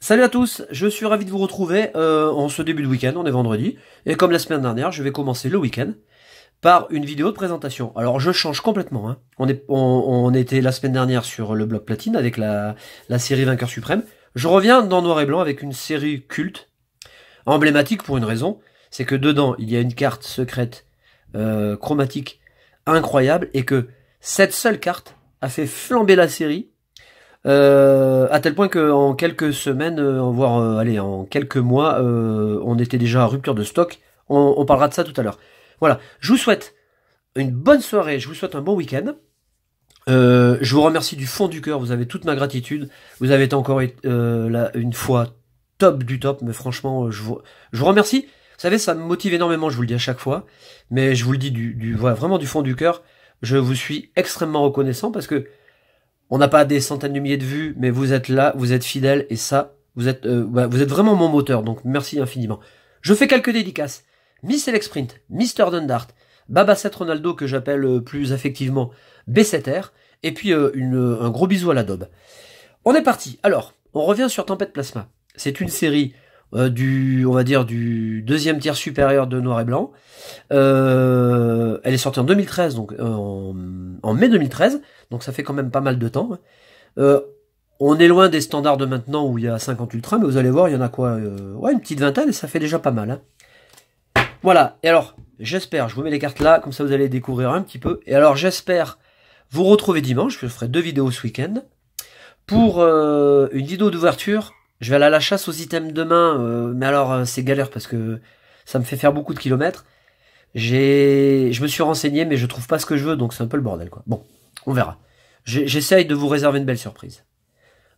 Salut à tous, je suis ravi de vous retrouver euh, en ce début de week-end, on est vendredi, et comme la semaine dernière, je vais commencer le week-end par une vidéo de présentation. Alors je change complètement, hein. on, était la semaine dernière sur le bloc platine avec la série Vainqueur Suprême, je reviens dans Noir et Blanc avec une série culte, emblématique pour une raison, c'est que dedans, il y a une carte secrète euh, chromatique incroyable et que cette seule carte a fait flamber la série euh, à tel point que en quelques semaines, euh, voire allez, en quelques mois, on était déjà à rupture de stock. On, parlera de ça tout à l'heure. Voilà. Je vous souhaite une bonne soirée. Je vous souhaite un bon week-end. je vous remercie du fond du cœur. Vous avez toute ma gratitude. Vous avez été encore là une fois top du top. Mais franchement, je vous, je vous remercie savez, ça me motive énormément, je vous le dis à chaque fois, mais je vous le dis du, voilà, vraiment du fond du cœur, je vous suis extrêmement reconnaissant parce que on n'a pas des centaines de milliers de vues, mais vous êtes là, vous êtes fidèles et ça, vous êtes, euh, bah, vous êtes vraiment mon moteur, donc merci infiniment. Je fais quelques dédicaces. Miss le Sprint, Mister Dundart, Babasset Ronaldo que j'appelle euh, plus affectivement B7R, et puis euh, une, un gros bisou à la On est parti. Alors, on revient sur Tempête Plasma. C'est une série euh, du, on va dire, du deuxième tiers supérieur de Noir et Blanc. Euh, elle est sortie en 2013, donc euh, en, mai 2013, donc ça fait quand même pas mal de temps. on est loin des standards de maintenant où il y a 50 ultra mais vous allez voir, il y en a quoi Ouais, une petite vingtaine, et ça fait déjà pas mal. Hein. Voilà, et alors, j'espère, je vous mets les cartes là, comme ça vous allez découvrir un petit peu. Et alors, j'espère vous retrouver dimanche, je ferai deux vidéos ce week-end, pour une vidéo d'ouverture je vais aller à la chasse aux items demain, euh, mais alors euh, c'est galère parce que ça me fait faire beaucoup de kilomètres. J'ai, je me suis renseigné, mais je trouve pas ce que je veux, donc c'est un peu le bordel, quoi. Bon, on verra. J'essaye de vous réserver une belle surprise.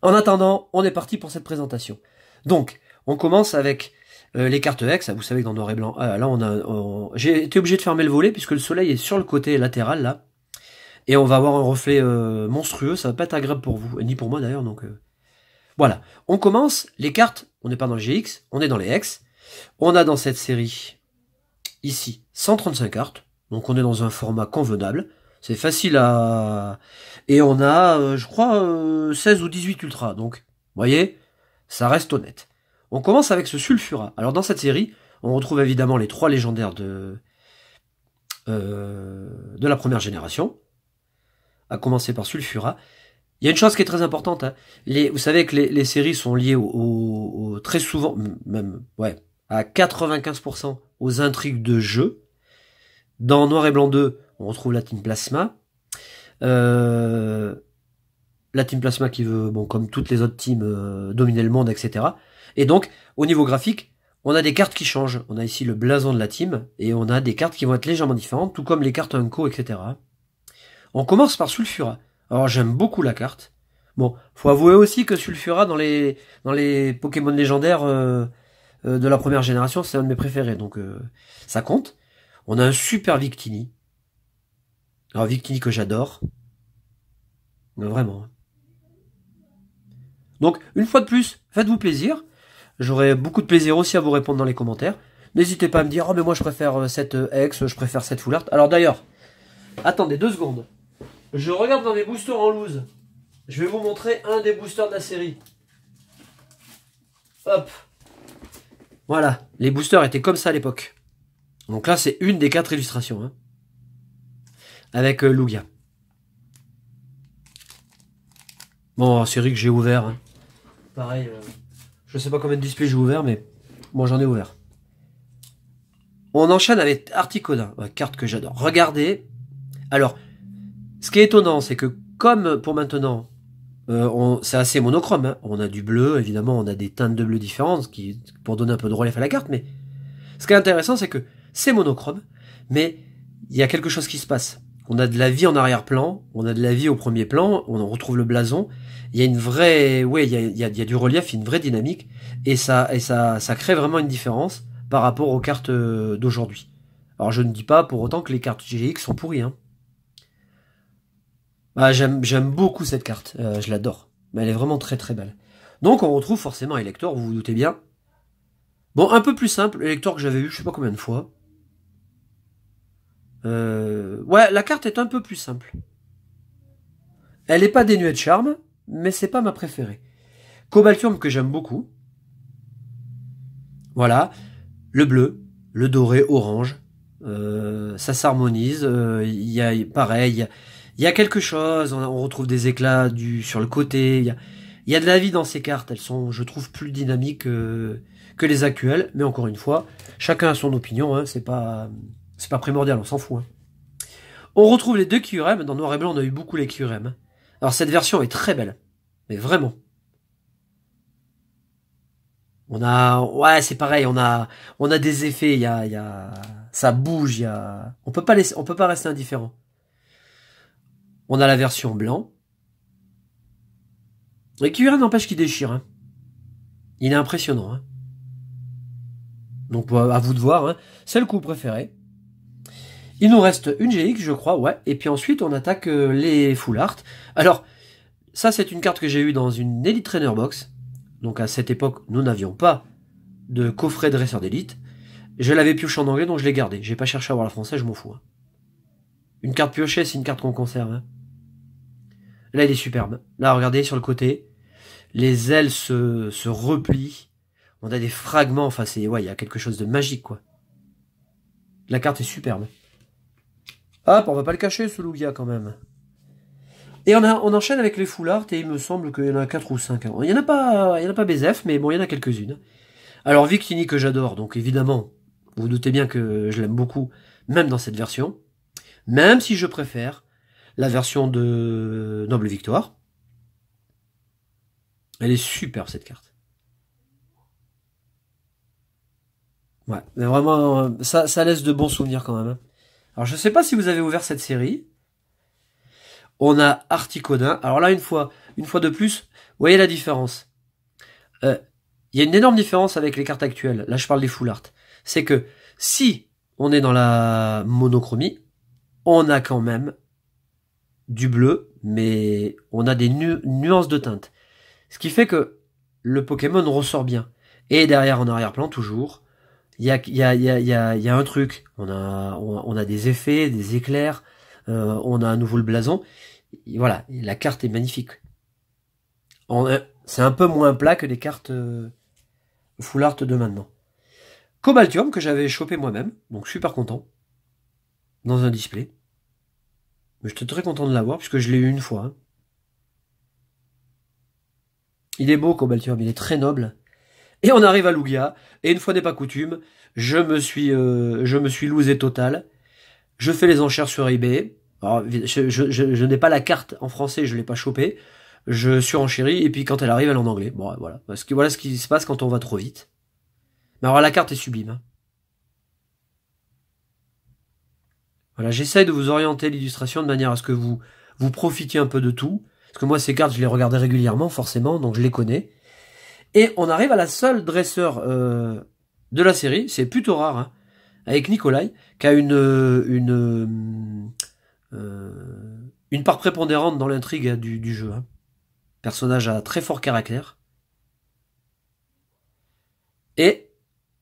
En attendant, on est parti pour cette présentation. Donc, on commence avec euh, les cartes X. Vous savez que dans noir et blanc, là, on a, j'ai été obligé de fermer le volet puisque le soleil est sur le côté latéral là, et on va avoir un reflet monstrueux. Ça va pas être agréable pour vous, ni pour moi d'ailleurs, donc. Voilà, on commence les cartes, on n'est pas dans le GX, on est dans les X. On a dans cette série, ici, 135 cartes, donc on est dans un format convenable. C'est facile à... Et on a, euh, je crois, 16 euh, ou 18 ultras, donc, voyez, ça reste honnête. On commence avec ce Sulfura. Alors dans cette série, on retrouve évidemment les trois légendaires de, euh, de la première génération, à commencer par Sulfura. Il y a une chose qui est très importante. Hein. Les, vous savez que les, séries sont liées au, très souvent, même ouais, à 95% aux intrigues de jeu. Dans Noir et Blanc 2, on retrouve la Team Plasma. Euh, la Team Plasma qui veut, bon, comme toutes les autres teams, euh, dominer le monde, etc. Et donc, au niveau graphique, on a des cartes qui changent. On a ici le blason de la team, et on a des cartes qui vont être légèrement différentes, tout comme les cartes Unco, etc. On commence par Sulfura. Alors j'aime beaucoup la carte. Bon, faut avouer aussi que Sulfura dans les dans les Pokémon légendaires euh, euh, de la première génération, c'est un de mes préférés, donc euh, ça compte. On a un super Victini. Alors Victini que j'adore. Vraiment. Hein. Donc, une fois de plus, faites-vous plaisir. J'aurai beaucoup de plaisir aussi à vous répondre dans les commentaires. N'hésitez pas à me dire, oh mais moi je préfère cette ex, je préfère cette foulard. Alors d'ailleurs, attendez deux secondes. Je regarde dans mes boosters en loose. Je vais vous montrer un des boosters de la série. Hop. Voilà, les boosters étaient comme ça à l'époque. Donc là, c'est une des quatre illustrations. Hein. Avec euh, Lugia. Bon, série que j'ai ouvert. Hein. Pareil, euh, je ne sais pas combien de displays j'ai ouvert, mais moi bon, j'en ai ouvert. On enchaîne avec Articoda, carte que j'adore. Regardez. Alors, ce qui est étonnant, c'est que comme pour maintenant, euh, c'est assez monochrome. Hein. On a du bleu, évidemment, on a des teintes de bleu différentes qui, pour donner un peu de relief à la carte. Mais ce qui est intéressant, c'est que c'est monochrome, mais il y a quelque chose qui se passe. On a de la vie en arrière-plan, on a de la vie au premier plan, on en retrouve le blason. Il y a une vraie, ouais, il y a, il y a, il y a du relief, une vraie dynamique, et ça, et ça, ça crée vraiment une différence par rapport aux cartes euh, d'aujourd'hui. Alors je ne dis pas pour autant que les cartes GX sont pourries. Hein. Bah, j'aime, j'aime beaucoup cette carte, euh, je l'adore. Mais elle est vraiment très très belle. Donc on retrouve forcément Elector, vous vous doutez bien. Bon, un peu plus simple, Elector que j'avais eu je sais pas combien de fois. Euh, ouais, la carte est un peu plus simple. Elle n'est pas dénuée de charme, mais c'est pas ma préférée. Cobaltium que j'aime beaucoup. Voilà, le bleu, le doré, orange, euh, ça s'harmonise. Il y a pareil, il y a quelque chose, on, retrouve des éclats du, sur le côté, il y a, il y a de la vie dans ces cartes, elles sont, je trouve, plus dynamiques euh, que, les actuelles, mais encore une fois, chacun a son opinion, hein, c'est pas, c'est pas primordial, on s'en fout. Hein. On retrouve les deux QRM, dans Noir et Blanc on a eu beaucoup les QRM. Hein. Alors cette version est très belle, mais vraiment. On a, ouais, c'est pareil, on a, on a des effets, il y a, y a, ça bouge, il y a, on peut pas laisser, on peut pas rester indifférent. On a la version blanc. Et qui rien n'empêche qu'il déchire. Hein. Il est impressionnant. Hein. Donc bah, à vous de voir, hein. c'est le coup préféré. Il nous reste une GX, je crois, ouais. Et puis ensuite, on attaque euh, les full art. Alors, ça, c'est une carte que j'ai eue dans une Elite Trainer Box. Donc à cette époque, nous n'avions pas de coffret dresseur d'élite. Je l'avais pioché en anglais, donc je l'ai gardé. J'ai pas cherché à avoir la française, je m'en fous. Une carte piochée, c'est une carte qu'on conserve. Hein. Là, il est superbe. Là, regardez sur le côté. Les ailes se, se replient. On a des fragments. Enfin, c'est, ouais, il y a quelque chose de magique, quoi. La carte est superbe. Hop, on va pas le cacher, ce Lugia, quand même. Et on, a, on enchaîne avec les foulards, et il me semble qu'il y en a 4 ou 5. Il y en a pas, il y en a pas mais bon, il y en a quelques-unes. Alors, Victini, que j'adore, donc évidemment, vous, vous doutez bien que je l'aime beaucoup, même dans cette version même si je préfère la version de Noble Victoire. Elle est superbe cette carte. Ouais, mais vraiment, euh, ça, ça laisse de bons souvenirs quand même. Hein. Alors je sais pas si vous avez ouvert cette série. On a Articodin. Alors là, une fois, une fois de plus, voyez la différence. Euh, il y a une énorme différence avec les cartes actuelles. Là, je parle des full art. C'est que si on est dans la monochromie, on a quand même du bleu, mais on a des nuances de teinte. Ce qui fait que le Pokémon ressort bien. Et derrière, en arrière-plan, toujours, il y a, y, un truc. On a, on, a des effets, des éclairs, euh, on a à nouveau le blason. voilà, la carte est magnifique. Euh, c'est un peu moins plat que les cartes euh, full art de maintenant. Cobaltium, que j'avais chopé moi-même, donc super content dans un display. Mais j'étais très content de l'avoir puisque je l'ai eu une fois. Hein. Il est beau Cobaltium, il est très noble. Et on arrive à Lugia, et une fois n'est pas coutume, je me suis euh, je me suis losé total. Je fais les enchères sur eBay. je, n'ai pas la carte en français, je l'ai pas chopée. Je suis enchéri, et puis quand elle arrive, elle est en anglais. Bon, voilà. Parce que voilà ce qui se passe quand on va trop vite. Mais alors la carte est sublime. Hein. Voilà, j'essaie de vous orienter l'illustration de manière à ce que vous, vous profitiez un peu de tout. Parce que moi, ces cartes, je les regardais régulièrement, forcément, donc je les connais. Et on arrive à la seule dresseur euh, de la série, c'est plutôt rare, hein. avec Nikolai, qui a une, euh, une, euh, une part prépondérante dans l'intrigue hein, du, jeu. Hein. Personnage à très fort caractère. Et,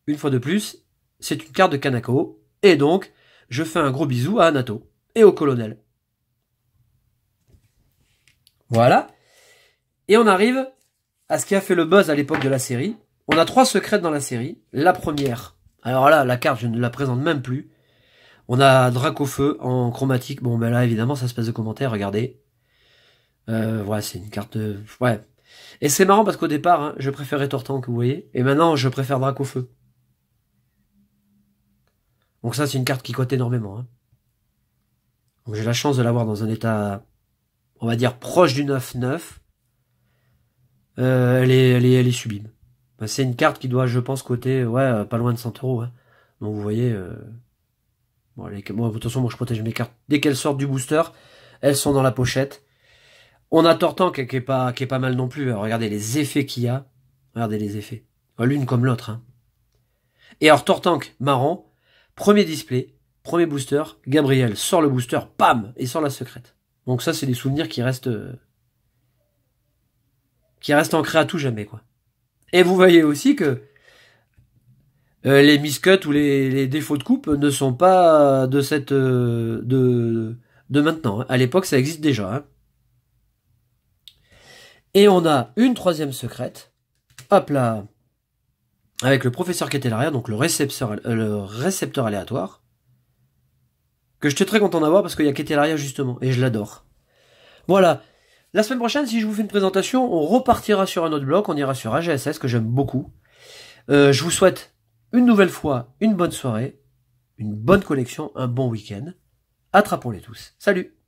une fois de plus, c'est une carte de Kanako. Et donc, je fais un gros bisou à Anato et au colonel. Voilà. Et on arrive à ce qui a fait le buzz à l'époque de la série. On a trois secrètes dans la série. La première, alors là, la carte, je ne la présente même plus. On a Feu en chromatique. Bon, ben là, évidemment, ça se passe de commentaire, regardez. Euh, voilà, c'est une carte... Ouais. Et c'est marrant parce qu'au départ, hein, je préférais Tortank, vous voyez. Et maintenant, je préfère Feu. Donc ça, c'est une carte qui cote énormément. Hein. Donc j'ai la chance de l'avoir dans un état, on va dire, proche du 9-9. Euh, elle, est, elle, est, elle est sublime. Bah, c'est une carte qui doit, je pense, coter, ouais, euh, pas loin de 100 euros. Hein. Donc vous voyez, euh... bon, les... bon, de toute façon, moi je protège mes cartes. Dès qu'elles sortent du booster, elles sont dans la pochette. On a Tortank qui est pas, qui est pas mal non plus. regardez les effets qu'il y a. Regardez les effets. L'une comme l'autre. Hein. Et alors Tortank, marrant, Premier display, premier booster, Gabriel sort le booster, pam, et sort la secrète. Donc ça, c'est des souvenirs qui restent, euh, qui restent ancrés à tout jamais, quoi. Et vous voyez aussi que euh, les miscuts ou les, défauts de coupe ne sont pas de cette, euh, de, maintenant. Hein. À l'époque, ça existe déjà. Hein. Et on a une troisième secrète. Hop là avec le professeur Ketelaria, donc le récepteur, euh, le récepteur aléatoire, que j'étais très content d'avoir parce qu'il y a Ketelaria justement, et je l'adore. Voilà. La semaine prochaine, si je vous fais une présentation, on repartira sur un autre bloc, on ira sur AGSS que j'aime beaucoup. Euh, je vous souhaite une nouvelle fois une bonne soirée, une bonne collection, un bon week-end. Attrapons-les tous. Salut